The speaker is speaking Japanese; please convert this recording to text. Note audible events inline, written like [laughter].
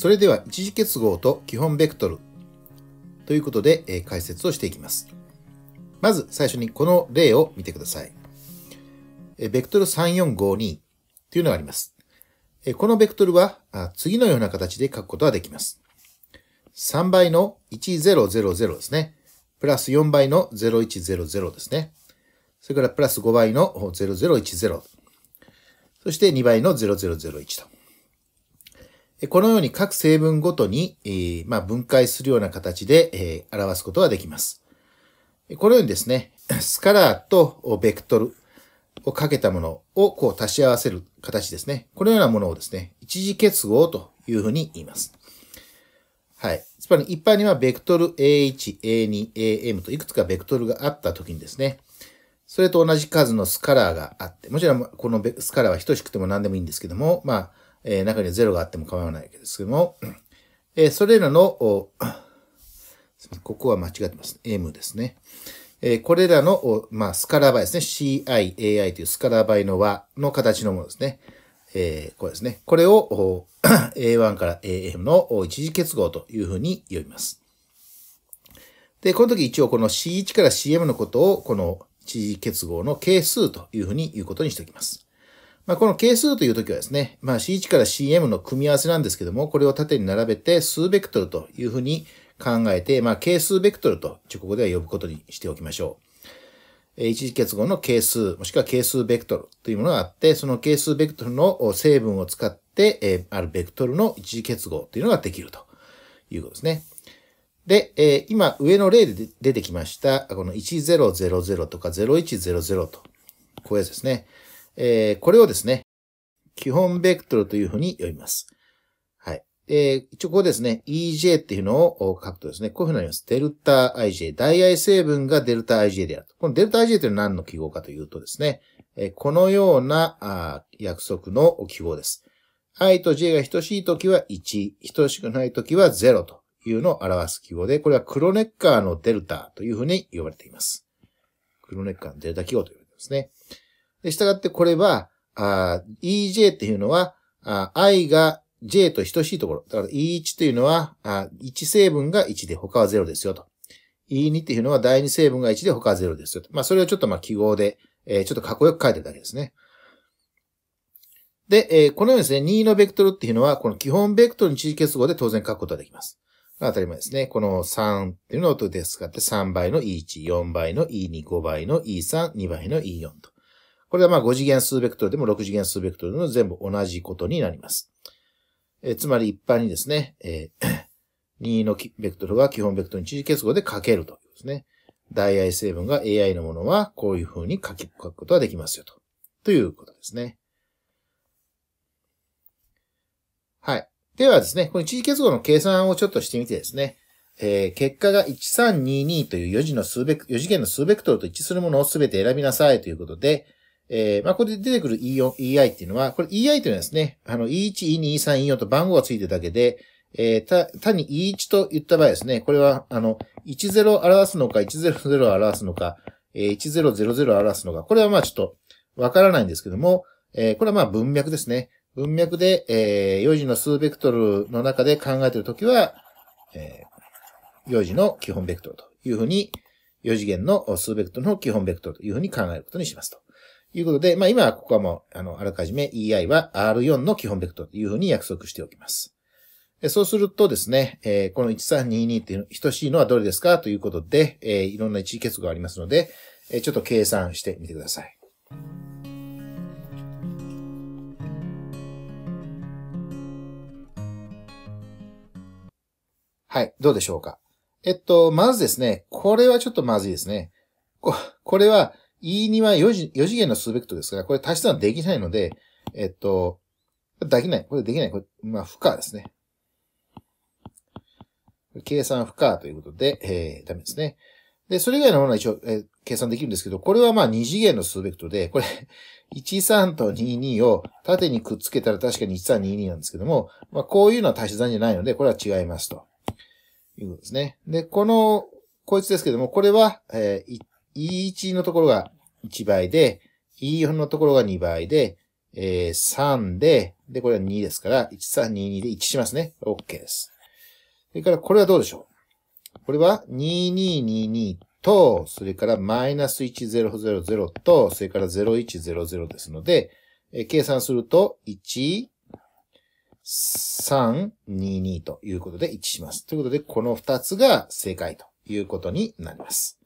それでは一次結合と基本ベクトルということで、え解説をしていきます。まず最初にこの例を見てください。えベクトル3452というのがあります。えこのベクトルは次のような形で書くことができます。3倍の1000ですね。プラス4倍の0100ですね。それからプラス5倍の0010。そして2倍の0001と。このように各成分ごとに、えー、まあ、分解するような形で、えー、表すことができます。このようにですね、[clears throat] スカラーとベクトルをかけたものをこう足し合わせる形ですね。このようなものをですね、一次結合というふうに言います。はい。つまり一般にはベクトル A1、A2、AM といくつかベクトルがあった時にですね、それと同じ数のスカラーがあって、もちろんこのスカラーは等しくても何でもいいんですけども、まあ、えー、中には0があっても構わないわけですけども、えー、それらの、[coughs] ここは間違ってます。M ですね。えー、これらの、まあ、スカラ倍ですね。CIAI というスカラ倍の和の形のものですね。えー、これですね。これを A1 [coughs] から AM の一次結合というふうに呼びます。で、この時一応この C1 から CM のことをこの一次結合の係数というふうに言うことにしておきます。まあ、この係数というときはですね、まあ、C1 から CM の組み合わせなんですけども、これを縦に並べて数ベクトルというふうに考えて、まあ、係数ベクトルと直後では呼ぶことにしておきましょう。一時結合の係数、もしくは係数ベクトルというものがあって、その係数ベクトルの成分を使って、あるベクトルの一時結合というのができるということですね。で、え今上の例で出てきました、この1000とか0100と、こういうやつですね。えー、これをですね、基本ベクトルというふうに呼びます。はい。えー、一応ここですね、EJ っていうのを書くとですね、こういうふうになります。デルタ IJ。大愛成分がデルタ IJ であると。このデルタ IJ というのは何の記号かというとですね、えー、このようなあ約束の記号です。i と j が等しいときは1、等しくないときは0というのを表す記号で、これはクロネッカーのデルタというふうに呼ばれています。クロネッカーのデルタ記号と呼ばれていますね。で、従ってこれは、あ EJ っていうのは、あ I が J と等しいところ。だから E1 というのは、あ1成分が1で他は0ですよと。E2 っていうのは第2成分が1で他は0ですよと。まあ、それをちょっとまあ記号で、えちょっとかっこよく書いてるだけですね。で、えこのようにですね、2のベクトルっていうのは、この基本ベクトルに地位結合で当然書くことができます。当たり前ですね。この3っていうのを音で使って3倍の E1、4倍の E2、5倍の E3、2倍の E4 と。これはまあ5次元数ベクトルでも6次元数ベクトルでも全部同じことになります。えつまり一般にですね、えー、[coughs] 任のベクトルは基本ベクトルに一次結合で書けるというですね。大 i 成分が AI のものはこういうふうに書き、書くことができますよと。ということですね。はい。ではですね、この一次結合の計算をちょっとしてみてですね、えー、結果が1322という4次の数ベク、4次元の数ベクトルと一致するものをすべて選びなさいということで、えー、まあ、ここで出てくる EI っていうのは、これ EI っていうのはですね、あの、E1、E2、E3、E4 と番号がついてるだけで、えー、単に E1 と言った場合ですね、これは、あの、10を表すのか、100を表すのか、えー、1000を表すのか、これはまあちょっとわからないんですけども、えー、これはまあ文脈ですね。文脈で、えー、4次の数ベクトルの中で考えているときは、えー、4次の基本ベクトルというふうに、4次元の数ベクトルの基本ベクトルというふうに考えることにしますと。いうことで、まあ今はここはもう、あの、あらかじめ EI は R4 の基本ベクトルというふうに約束しておきます。でそうするとですね、えー、この1322っていう等しいのはどれですかということで、えー、いろんな一位結合がありますので、えー、ちょっと計算してみてください。はい、どうでしょうか。えっと、まずですね、これはちょっとまずいですね。こ、これは、E2 は 4, 4次元の数ベクトルですから、これ足し算できないので、えっと、できない。これできない。これ、まあ、不可ですね。計算不可ということで、えー、ダメですね。で、それ以外のものは一応、えー、計算できるんですけど、これはまあ2次元の数ベクトルで、これ、13 [laughs] と22を縦にくっつけたら確かに1322なんですけども、まあこういうのは足し算じゃないので、これは違いますと。いうことですね。で、この、こいつですけども、これは、えー、E1 のところが1倍で、E4 のところが2倍で、えー、3で、で、これは2ですから、1322で1しますね。OK です。それから、これはどうでしょうこれは、2222と、それから、マイナス1000と、それから0100ですので、えー、計算すると、1、322ということで一します。ということで、この2つが正解ということになります。